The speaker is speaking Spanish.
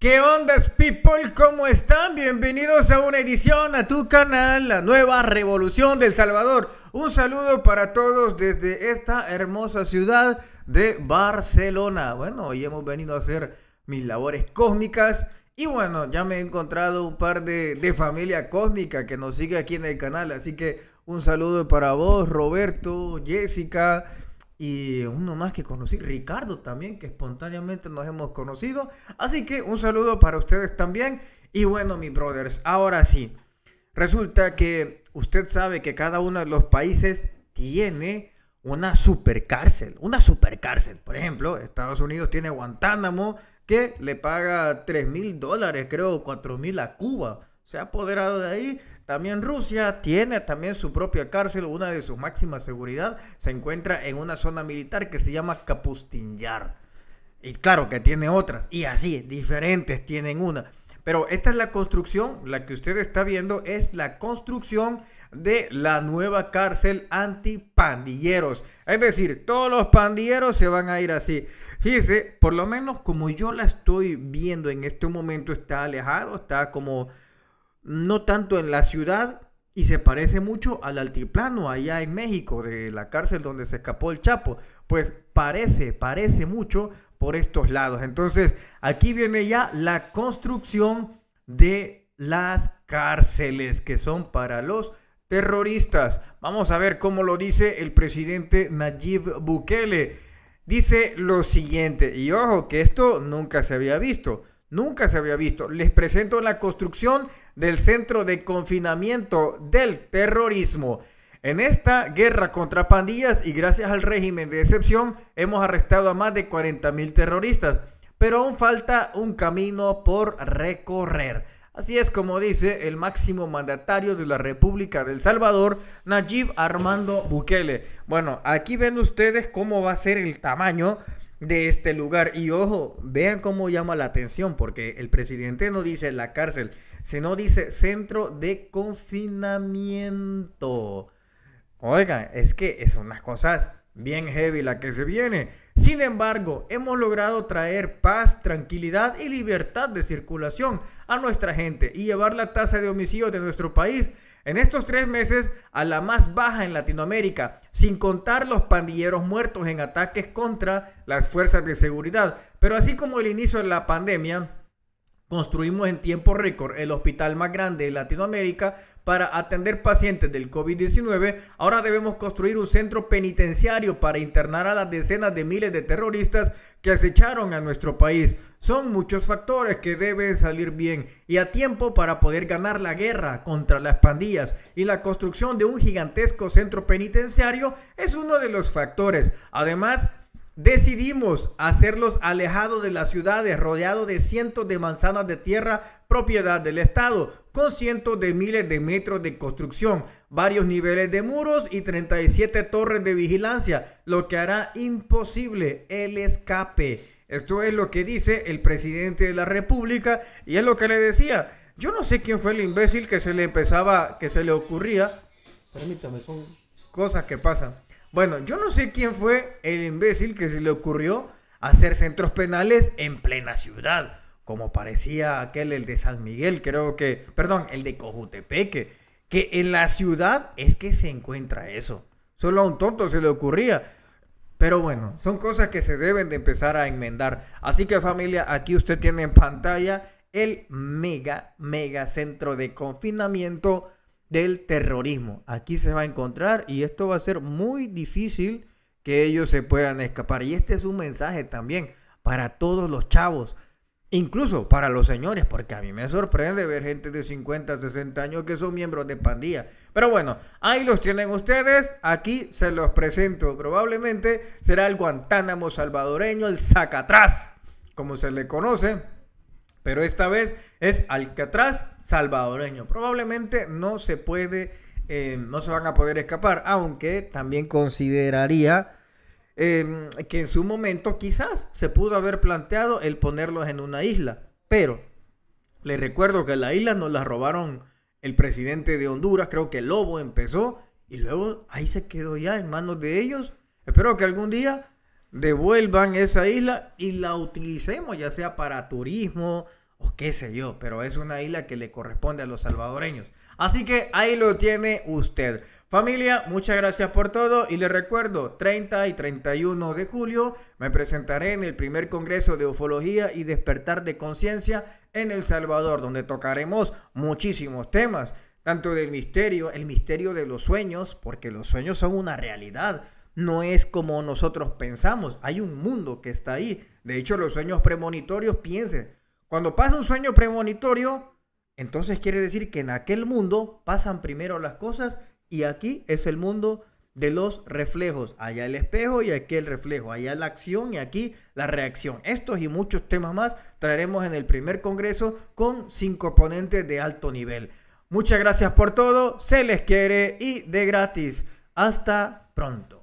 ¿Qué onda people? ¿Cómo están? Bienvenidos a una edición a tu canal, la nueva revolución del Salvador. Un saludo para todos desde esta hermosa ciudad de Barcelona. Bueno, hoy hemos venido a hacer mis labores cósmicas. Y bueno, ya me he encontrado un par de, de familia cósmica que nos sigue aquí en el canal. Así que un saludo para vos, Roberto, Jessica, y uno más que conocí, Ricardo también, que espontáneamente nos hemos conocido. Así que un saludo para ustedes también. Y bueno, mis brothers, ahora sí, resulta que usted sabe que cada uno de los países tiene una supercárcel, una supercárcel. Por ejemplo, Estados Unidos tiene Guantánamo que le paga 3 mil dólares, creo, 4 mil a Cuba se ha apoderado de ahí. También Rusia tiene también su propia cárcel, una de sus máximas seguridad se encuentra en una zona militar que se llama Yar, Y claro que tiene otras, y así, diferentes tienen una. Pero esta es la construcción, la que usted está viendo es la construcción de la nueva cárcel antipandilleros. Es decir, todos los pandilleros se van a ir así. Fíjese, por lo menos como yo la estoy viendo en este momento, está alejado, está como no tanto en la ciudad y se parece mucho al altiplano allá en México, de la cárcel donde se escapó el Chapo. Pues parece, parece mucho por estos lados. Entonces, aquí viene ya la construcción de las cárceles que son para los terroristas. Vamos a ver cómo lo dice el presidente Nayib Bukele. Dice lo siguiente, y ojo que esto nunca se había visto. Nunca se había visto. Les presento la construcción del centro de confinamiento del terrorismo. En esta guerra contra pandillas y gracias al régimen de excepción hemos arrestado a más de 40 mil terroristas, pero aún falta un camino por recorrer. Así es como dice el máximo mandatario de la República del Salvador, Nayib Armando Bukele. Bueno, aquí ven ustedes cómo va a ser el tamaño de este lugar. Y ojo, vean cómo llama la atención, porque el presidente no dice la cárcel, sino dice centro de confinamiento. Oigan, es que son unas cosas bien heavy la que se viene. Sin embargo, hemos logrado traer paz, tranquilidad y libertad de circulación a nuestra gente y llevar la tasa de homicidios de nuestro país en estos tres meses a la más baja en Latinoamérica, sin contar los pandilleros muertos en ataques contra las fuerzas de seguridad. Pero así como el inicio de la pandemia, Construimos en tiempo récord el hospital más grande de Latinoamérica para atender pacientes del COVID-19. Ahora debemos construir un centro penitenciario para internar a las decenas de miles de terroristas que acecharon a nuestro país. Son muchos factores que deben salir bien y a tiempo para poder ganar la guerra contra las pandillas y la construcción de un gigantesco centro penitenciario es uno de los factores. Además, Decidimos hacerlos alejados de las ciudades, rodeados de cientos de manzanas de tierra propiedad del Estado, con cientos de miles de metros de construcción, varios niveles de muros y 37 torres de vigilancia, lo que hará imposible el escape. Esto es lo que dice el presidente de la República y es lo que le decía. Yo no sé quién fue el imbécil que se le empezaba, que se le ocurría. Permítame, son cosas que pasan bueno, yo no sé quién fue el imbécil que se le ocurrió hacer centros penales en plena ciudad, como parecía aquel el de San Miguel, creo que, perdón, el de Cojutepeque, que en la ciudad es que se encuentra eso. Solo a un tonto se le ocurría. Pero bueno, son cosas que se deben de empezar a enmendar. Así que familia, aquí usted tiene en pantalla el mega, mega centro de confinamiento del terrorismo. Aquí se va a encontrar y esto va a ser muy difícil que ellos se puedan escapar. Y este es un mensaje también para todos los chavos, incluso para los señores, porque a mí me sorprende ver gente de 50, 60 años que son miembros de pandilla. Pero bueno, ahí los tienen ustedes, aquí se los presento. Probablemente será el Guantánamo salvadoreño, el Zacatrás, como se le conoce pero esta vez es Alcatraz salvadoreño. Probablemente no se puede, em, no se van a poder escapar, aunque también consideraría em, que en su momento quizás se pudo haber planteado el ponerlos en una isla, pero les recuerdo que la isla nos la robaron el presidente de Honduras, creo que Lobo empezó, y luego ahí se quedó ya en manos de ellos. Espero que algún día devuelvan esa isla y la utilicemos, ya sea para turismo o qué sé yo, pero es una isla que le corresponde a los salvadoreños. Así que ahí lo tiene usted. Familia, muchas gracias por todo y le recuerdo, 30 y 31 de julio me presentaré en el primer Congreso de Ufología y Despertar de Conciencia en El Salvador, donde tocaremos muchísimos temas, tanto del misterio, el misterio de los sueños, porque los sueños son una realidad no es como nosotros pensamos. Hay un mundo que está ahí. De hecho, los sueños premonitorios, piensen, cuando pasa un sueño premonitorio, entonces quiere decir que en aquel mundo pasan primero las cosas y aquí es el mundo de los reflejos. Allá el espejo y aquí el reflejo. Allá la acción y aquí la reacción. Estos y muchos temas más traeremos en el primer congreso con cinco ponentes de alto nivel. Muchas gracias por todo. Se les quiere y de gratis. Hasta pronto.